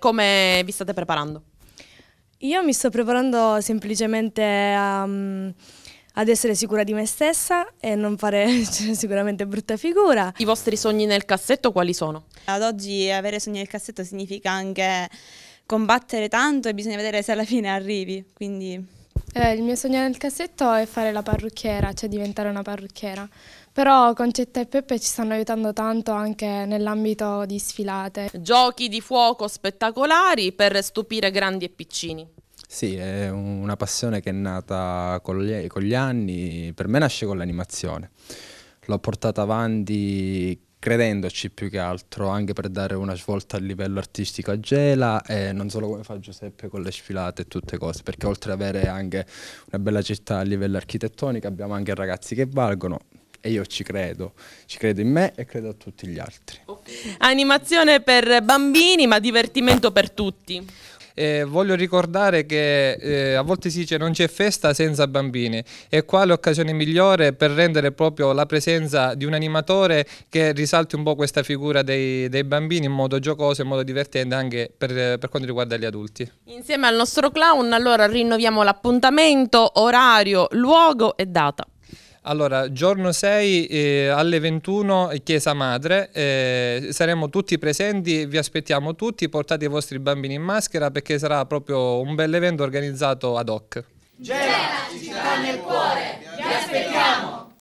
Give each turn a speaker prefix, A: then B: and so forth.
A: Come vi state preparando?
B: Io mi sto preparando semplicemente a, mm, ad essere sicura di me stessa e non fare cioè, sicuramente brutta figura. I vostri
C: sogni nel cassetto quali sono? Ad oggi avere sogni nel cassetto significa anche combattere tanto e bisogna vedere se alla fine arrivi, quindi
B: eh, il mio sogno nel cassetto è fare la parrucchiera, cioè diventare una parrucchiera. Però Concetta e Peppe ci stanno aiutando tanto anche nell'ambito di sfilate.
A: Giochi di fuoco spettacolari per stupire grandi e piccini.
D: Sì, è una passione che è nata con gli, con gli anni, per me nasce con l'animazione. L'ho portata avanti credendoci più che altro, anche per dare una svolta a livello artistico a Gela e non solo come fa Giuseppe con le sfilate e tutte cose, perché oltre ad avere anche una bella città a livello architettonico abbiamo anche ragazzi che valgono, e io ci credo, ci credo
E: in me e credo a tutti gli altri.
A: Animazione per bambini ma divertimento
E: per tutti. Eh, voglio ricordare che eh, a volte si dice non c'è festa senza bambini e qua l'occasione migliore per rendere proprio la presenza di un animatore che risalti un po' questa figura dei, dei bambini in modo giocoso, in modo divertente anche per, per quanto riguarda gli adulti.
A: Insieme al nostro clown allora rinnoviamo l'appuntamento, orario, luogo e data.
E: Allora, giorno 6 eh, alle 21 eh, Chiesa Madre, eh, saremo tutti presenti, vi aspettiamo tutti, portate i vostri bambini in maschera perché sarà proprio un bel evento organizzato ad hoc.
D: Gela!